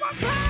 my power.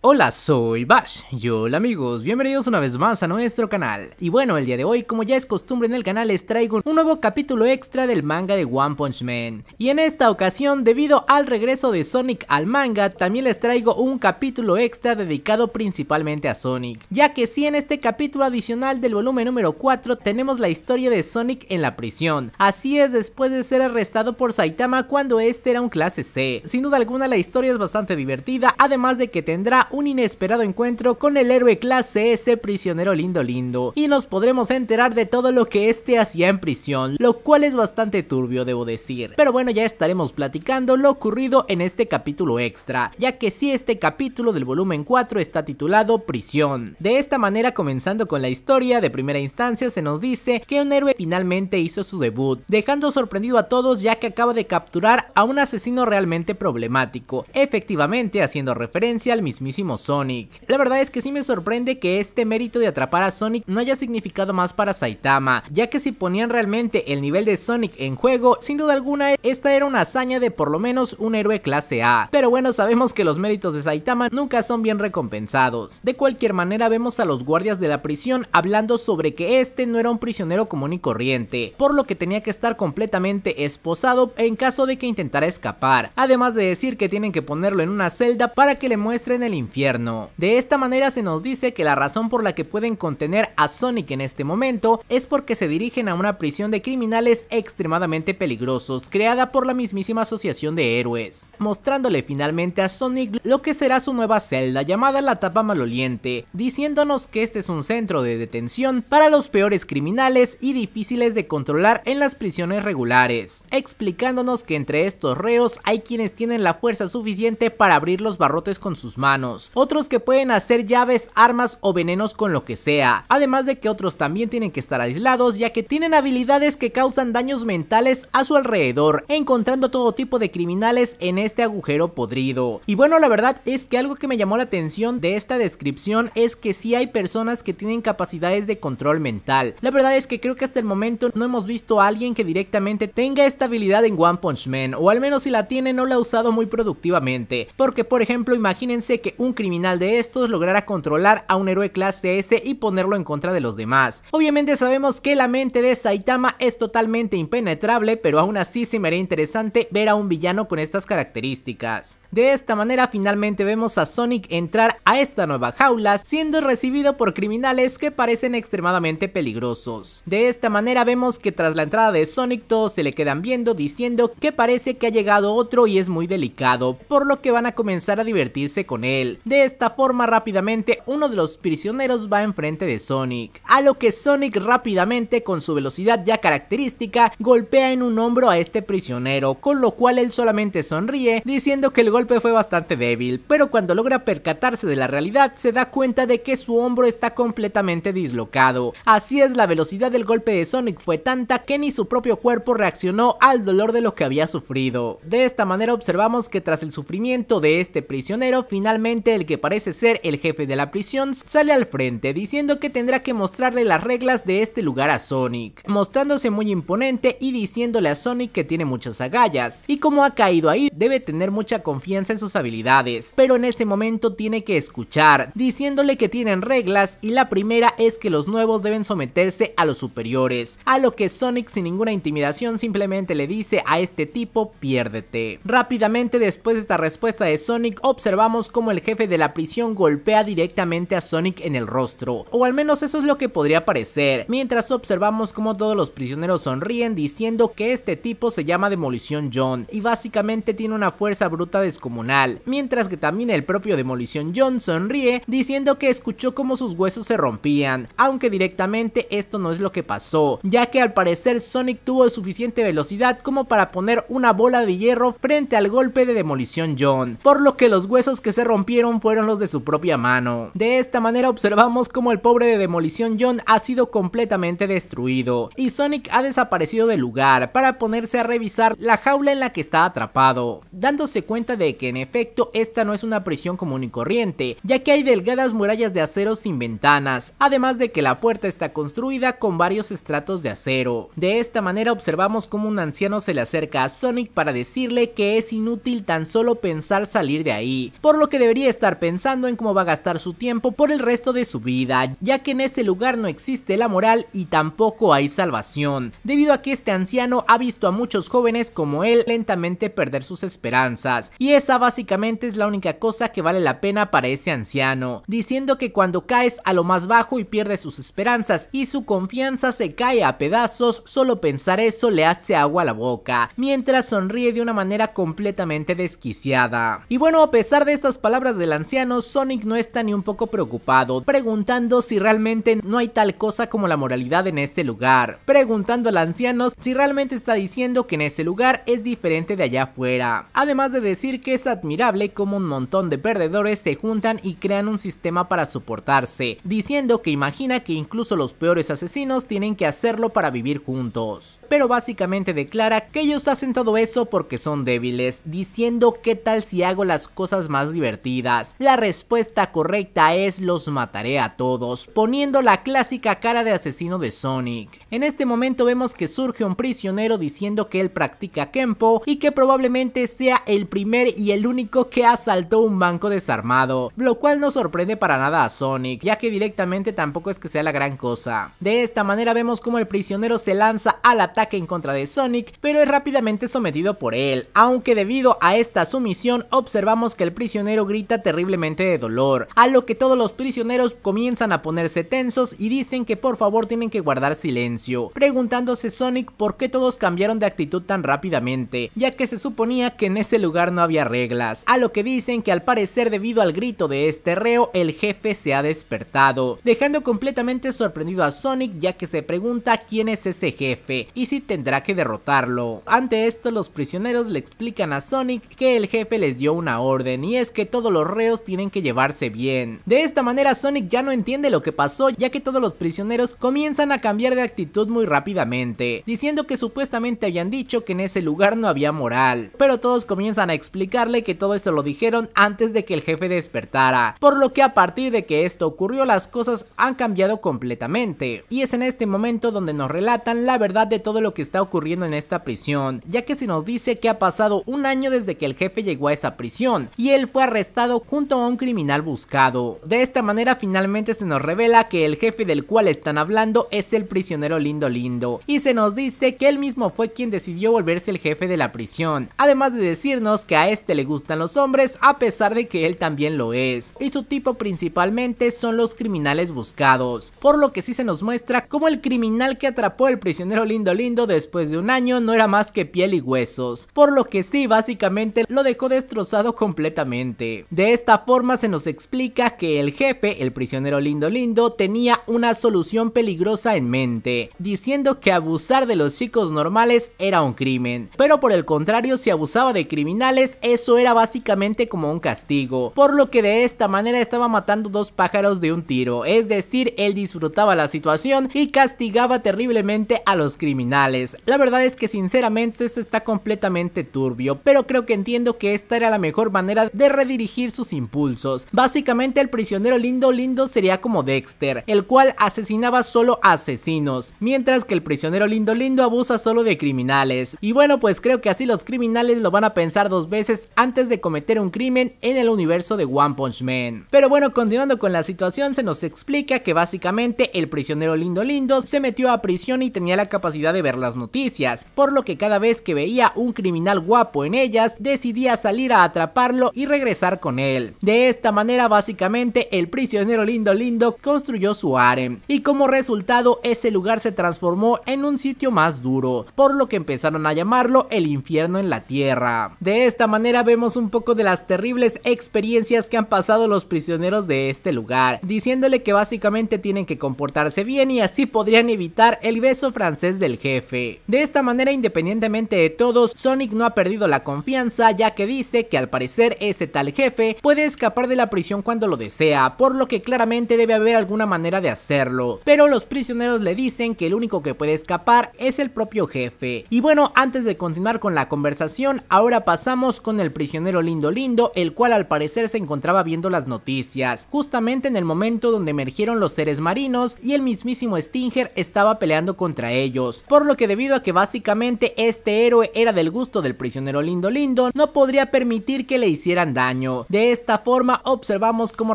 Hola, soy Bash y hola amigos, bienvenidos una vez más a nuestro canal. Y bueno, el día de hoy, como ya es costumbre en el canal, les traigo un nuevo capítulo extra del manga de One Punch Man. Y en esta ocasión, debido al regreso de Sonic al manga, también les traigo un capítulo extra dedicado principalmente a Sonic. Ya que si en este capítulo adicional del volumen número 4 tenemos la historia de Sonic en la prisión. Así es, después de ser arrestado por Saitama cuando este era un clase C. Sin duda alguna la historia es bastante divertida, además de que tendrá un inesperado encuentro con el héroe clase S prisionero lindo lindo y nos podremos enterar de todo lo que este hacía en prisión, lo cual es bastante turbio debo decir. Pero bueno, ya estaremos platicando lo ocurrido en este capítulo extra, ya que si sí, este capítulo del volumen 4 está titulado Prisión. De esta manera comenzando con la historia, de primera instancia se nos dice que un héroe finalmente hizo su debut, dejando sorprendido a todos ya que acaba de capturar a un asesino realmente problemático, efectivamente haciendo referencia al mismísimo Sonic. La verdad es que sí me sorprende que este mérito de atrapar a Sonic no haya significado más para Saitama, ya que si ponían realmente el nivel de Sonic en juego, sin duda alguna esta era una hazaña de por lo menos un héroe clase A. Pero bueno, sabemos que los méritos de Saitama nunca son bien recompensados. De cualquier manera vemos a los guardias de la prisión hablando sobre que este no era un prisionero común y corriente, por lo que tenía que estar completamente esposado en caso de que intentara escapar, además de decir que tienen que ponerlo en una celda para que le muestren el infierno infierno. De esta manera se nos dice que la razón por la que pueden contener a Sonic en este momento es porque se dirigen a una prisión de criminales extremadamente peligrosos creada por la mismísima asociación de héroes, mostrándole finalmente a Sonic lo que será su nueva celda llamada la tapa maloliente, diciéndonos que este es un centro de detención para los peores criminales y difíciles de controlar en las prisiones regulares, explicándonos que entre estos reos hay quienes tienen la fuerza suficiente para abrir los barrotes con sus manos, otros que pueden hacer llaves, armas o venenos con lo que sea, además de que otros también tienen que estar aislados ya que tienen habilidades que causan daños mentales a su alrededor, encontrando todo tipo de criminales en este agujero podrido. Y bueno, la verdad es que algo que me llamó la atención de esta descripción es que sí hay personas que tienen capacidades de control mental. La verdad es que creo que hasta el momento no hemos visto a alguien que directamente tenga esta habilidad en One Punch Man, o al menos si la tiene no la ha usado muy productivamente, porque por ejemplo imagínense que un un criminal de estos logrará controlar a un héroe clase S y ponerlo en contra de los demás. Obviamente sabemos que la mente de Saitama es totalmente impenetrable, pero aún así se me haría interesante ver a un villano con estas características. De esta manera finalmente vemos a Sonic entrar a esta nueva jaula, siendo recibido por criminales que parecen extremadamente peligrosos. De esta manera vemos que tras la entrada de Sonic todos se le quedan viendo diciendo que parece que ha llegado otro y es muy delicado, por lo que van a comenzar a divertirse con él. De esta forma rápidamente uno de los prisioneros va enfrente de Sonic, a lo que Sonic rápidamente con su velocidad ya característica golpea en un hombro a este prisionero, con lo cual él solamente sonríe diciendo que el golpe fue bastante débil, pero cuando logra percatarse de la realidad se da cuenta de que su hombro está completamente dislocado. Así es, la velocidad del golpe de Sonic fue tanta que ni su propio cuerpo reaccionó al dolor de lo que había sufrido. De esta manera observamos que tras el sufrimiento de este prisionero finalmente el que parece ser el jefe de la prisión sale al frente diciendo que tendrá que mostrarle las reglas de este lugar a Sonic, mostrándose muy imponente y diciéndole a Sonic que tiene muchas agallas y como ha caído ahí debe tener mucha confianza en sus habilidades, pero en ese momento tiene que escuchar, diciéndole que tienen reglas y la primera es que los nuevos deben someterse a los superiores, a lo que Sonic sin ninguna intimidación simplemente le dice a este tipo piérdete. Rápidamente después de esta respuesta de Sonic observamos como el jefe de la prisión golpea directamente a Sonic en el rostro, o al menos eso es lo que podría parecer, mientras observamos como todos los prisioneros sonríen diciendo que este tipo se llama Demolición John y básicamente tiene una fuerza bruta descomunal, mientras que también el propio Demolición John sonríe diciendo que escuchó como sus huesos se rompían, aunque directamente esto no es lo que pasó, ya que al parecer Sonic tuvo suficiente velocidad como para poner una bola de hierro frente al golpe de Demolición John, por lo que los huesos que se rompieron fueron los de su propia mano. De esta manera observamos como el pobre de Demolición John ha sido completamente destruido y Sonic ha desaparecido del lugar para ponerse a revisar la jaula en la que está atrapado, dándose cuenta de que en efecto esta no es una prisión común y corriente, ya que hay delgadas murallas de acero sin ventanas, además de que la puerta está construida con varios estratos de acero. De esta manera observamos cómo un anciano se le acerca a Sonic para decirle que es inútil tan solo pensar salir de ahí, por lo que debería estar pensando en cómo va a gastar su tiempo por el resto de su vida, ya que en este lugar no existe la moral y tampoco hay salvación, debido a que este anciano ha visto a muchos jóvenes como él lentamente perder sus esperanzas, y esa básicamente es la única cosa que vale la pena para ese anciano, diciendo que cuando caes a lo más bajo y pierdes sus esperanzas y su confianza se cae a pedazos, solo pensar eso le hace agua a la boca, mientras sonríe de una manera completamente desquiciada. Y bueno, a pesar de estas palabras del anciano, Sonic no está ni un poco preocupado, preguntando si realmente no hay tal cosa como la moralidad en este lugar, preguntando al anciano si realmente está diciendo que en ese lugar es diferente de allá afuera, además de decir que es admirable como un montón de perdedores se juntan y crean un sistema para soportarse, diciendo que imagina que incluso los peores asesinos tienen que hacerlo para vivir juntos, pero básicamente declara que ellos hacen todo eso porque son débiles, diciendo qué tal si hago las cosas más divertidas la respuesta correcta es los mataré a todos, poniendo la clásica cara de asesino de Sonic. En este momento vemos que surge un prisionero diciendo que él practica Kenpo y que probablemente sea el primer y el único que asaltó un banco desarmado, lo cual no sorprende para nada a Sonic, ya que directamente tampoco es que sea la gran cosa. De esta manera vemos como el prisionero se lanza al ataque en contra de Sonic, pero es rápidamente sometido por él, aunque debido a esta sumisión observamos que el prisionero grita terriblemente de dolor, a lo que todos los prisioneros comienzan a ponerse tensos y dicen que por favor tienen que guardar silencio, preguntándose Sonic por qué todos cambiaron de actitud tan rápidamente, ya que se suponía que en ese lugar no había reglas, a lo que dicen que al parecer debido al grito de este reo el jefe se ha despertado, dejando completamente sorprendido a Sonic ya que se pregunta quién es ese jefe y si tendrá que derrotarlo. Ante esto los prisioneros le explican a Sonic que el jefe les dio una orden y es que todos lo reos tienen que llevarse bien. De esta manera Sonic ya no entiende lo que pasó ya que todos los prisioneros comienzan a cambiar de actitud muy rápidamente, diciendo que supuestamente habían dicho que en ese lugar no había moral, pero todos comienzan a explicarle que todo esto lo dijeron antes de que el jefe despertara, por lo que a partir de que esto ocurrió las cosas han cambiado completamente, y es en este momento donde nos relatan la verdad de todo lo que está ocurriendo en esta prisión, ya que se nos dice que ha pasado un año desde que el jefe llegó a esa prisión, y él fue arrestado junto a un criminal buscado. De esta manera finalmente se nos revela que el jefe del cual están hablando es el prisionero Lindo Lindo y se nos dice que él mismo fue quien decidió volverse el jefe de la prisión, además de decirnos que a este le gustan los hombres a pesar de que él también lo es y su tipo principalmente son los criminales buscados, por lo que sí se nos muestra como el criminal que atrapó el prisionero Lindo Lindo después de un año no era más que piel y huesos, por lo que sí básicamente lo dejó destrozado completamente. De de esta forma se nos explica que el jefe, el prisionero lindo lindo, tenía una solución peligrosa en mente, diciendo que abusar de los chicos normales era un crimen, pero por el contrario si abusaba de criminales eso era básicamente como un castigo, por lo que de esta manera estaba matando dos pájaros de un tiro, es decir, él disfrutaba la situación y castigaba terriblemente a los criminales. La verdad es que sinceramente esto está completamente turbio, pero creo que entiendo que esta era la mejor manera de redirigir sus impulsos. Básicamente el prisionero lindo lindo sería como Dexter, el cual asesinaba solo asesinos, mientras que el prisionero lindo lindo abusa solo de criminales. Y bueno, pues creo que así los criminales lo van a pensar dos veces antes de cometer un crimen en el universo de One Punch Man. Pero bueno, continuando con la situación, se nos explica que básicamente el prisionero lindo lindo se metió a prisión y tenía la capacidad de ver las noticias, por lo que cada vez que veía un criminal guapo en ellas, decidía salir a atraparlo y regresar con de esta manera básicamente el prisionero lindo lindo construyó su harem y como resultado ese lugar se transformó en un sitio más duro, por lo que empezaron a llamarlo el infierno en la tierra. De esta manera vemos un poco de las terribles experiencias que han pasado los prisioneros de este lugar, diciéndole que básicamente tienen que comportarse bien y así podrían evitar el beso francés del jefe. De esta manera independientemente de todos, Sonic no ha perdido la confianza ya que dice que al parecer ese tal jefe puede escapar de la prisión cuando lo desea, por lo que claramente debe haber alguna manera de hacerlo, pero los prisioneros le dicen que el único que puede escapar es el propio jefe. Y bueno, antes de continuar con la conversación, ahora pasamos con el prisionero lindo lindo, el cual al parecer se encontraba viendo las noticias, justamente en el momento donde emergieron los seres marinos y el mismísimo Stinger estaba peleando contra ellos, por lo que debido a que básicamente este héroe era del gusto del prisionero lindo lindo, no podría permitir que le hicieran daño. De esta forma observamos cómo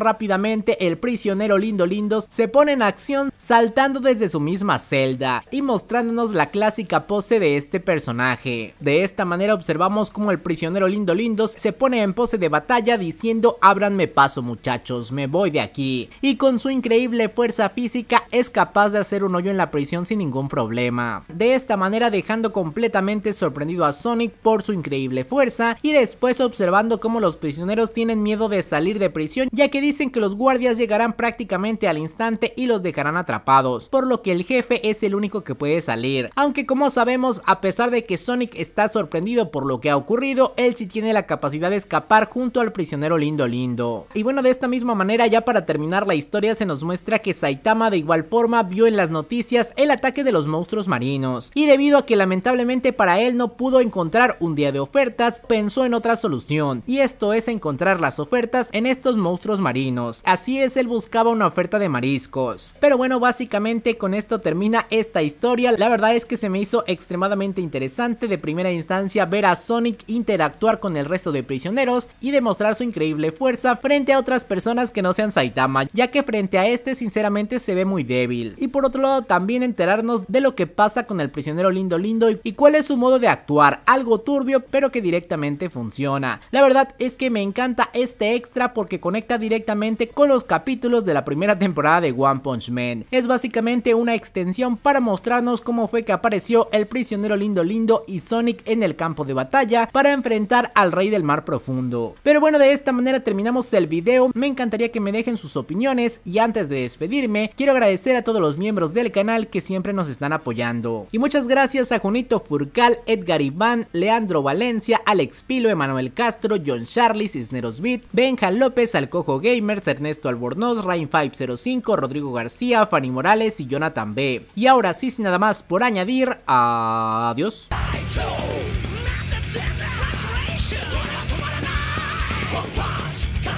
rápidamente el prisionero Lindo Lindos se pone en acción saltando desde su misma celda y mostrándonos la clásica pose de este personaje. De esta manera observamos cómo el prisionero Lindo Lindos se pone en pose de batalla diciendo abranme paso muchachos, me voy de aquí. Y con su increíble fuerza física es capaz de hacer un hoyo en la prisión sin ningún problema. De esta manera dejando completamente sorprendido a Sonic por su increíble fuerza y después observando cómo los prisioneros tienen miedo de salir de prisión ya que dicen que los guardias llegarán prácticamente al instante y los dejarán atrapados, por lo que el jefe es el único que puede salir. Aunque como sabemos, a pesar de que Sonic está sorprendido por lo que ha ocurrido, él sí tiene la capacidad de escapar junto al prisionero lindo lindo. Y bueno, de esta misma manera, ya para terminar la historia se nos muestra que Saitama de igual forma vio en las noticias el ataque de los monstruos marinos, y debido a que lamentablemente para él no pudo encontrar un día de ofertas, pensó en otra solución, y esto es encontrar las ofertas en estos monstruos marinos. Así es, él buscaba una oferta de mariscos. Pero bueno, básicamente con esto termina esta historia. La verdad es que se me hizo extremadamente interesante de primera instancia ver a Sonic interactuar con el resto de prisioneros y demostrar su increíble fuerza frente a otras personas que no sean Saitama, ya que frente a este sinceramente se ve muy débil. Y por otro lado también enterarnos de lo que pasa con el prisionero lindo lindo y cuál es su modo de actuar, algo turbio pero que directamente funciona. La verdad es que me encanta este extra porque conecta directamente con los capítulos de la primera temporada de One Punch Man. Es básicamente una extensión para mostrarnos cómo fue que apareció el prisionero lindo lindo y Sonic en el campo de batalla para enfrentar al rey del mar profundo. Pero bueno, de esta manera terminamos el video, me encantaría que me dejen sus opiniones y antes de despedirme, quiero agradecer a todos los miembros del canal que siempre nos están apoyando. Y muchas gracias a Junito Furcal, Edgar Iván, Leandro Valencia, Alex Pilo, Emanuel Castro, John Charlie, Cisneros Beat, Benja López, Alcojo Gamers, Ernesto Albornoz, Rain505, Rodrigo García, Fanny Morales y Jonathan B. Y ahora sí, sin nada más por añadir, adiós.